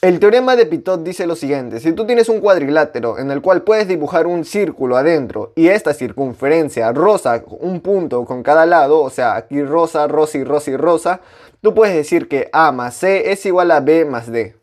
El teorema de Pitot dice lo siguiente, si tú tienes un cuadrilátero en el cual puedes dibujar un círculo adentro y esta circunferencia rosa un punto con cada lado, o sea, aquí rosa, rosa y rosa y rosa, tú puedes decir que A más C es igual a B más D.